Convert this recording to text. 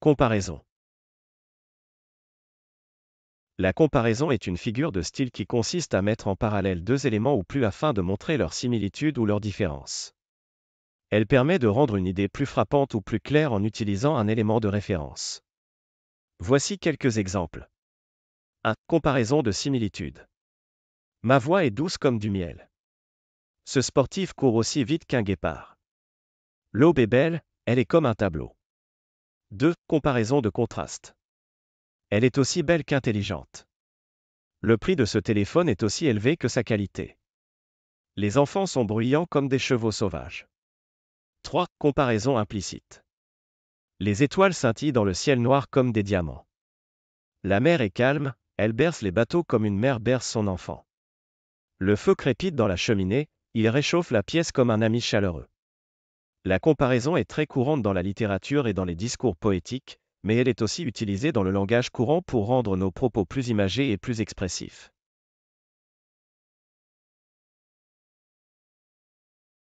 Comparaison La comparaison est une figure de style qui consiste à mettre en parallèle deux éléments ou plus afin de montrer leur similitude ou leur différence. Elle permet de rendre une idée plus frappante ou plus claire en utilisant un élément de référence. Voici quelques exemples. 1. Comparaison de similitude. Ma voix est douce comme du miel. Ce sportif court aussi vite qu'un guépard. L'aube est belle, elle est comme un tableau. 2. Comparaison de contraste. Elle est aussi belle qu'intelligente. Le prix de ce téléphone est aussi élevé que sa qualité. Les enfants sont bruyants comme des chevaux sauvages. 3. Comparaison implicite. Les étoiles scintillent dans le ciel noir comme des diamants. La mer est calme, elle berce les bateaux comme une mère berce son enfant. Le feu crépite dans la cheminée, il réchauffe la pièce comme un ami chaleureux. La comparaison est très courante dans la littérature et dans les discours poétiques, mais elle est aussi utilisée dans le langage courant pour rendre nos propos plus imagés et plus expressifs.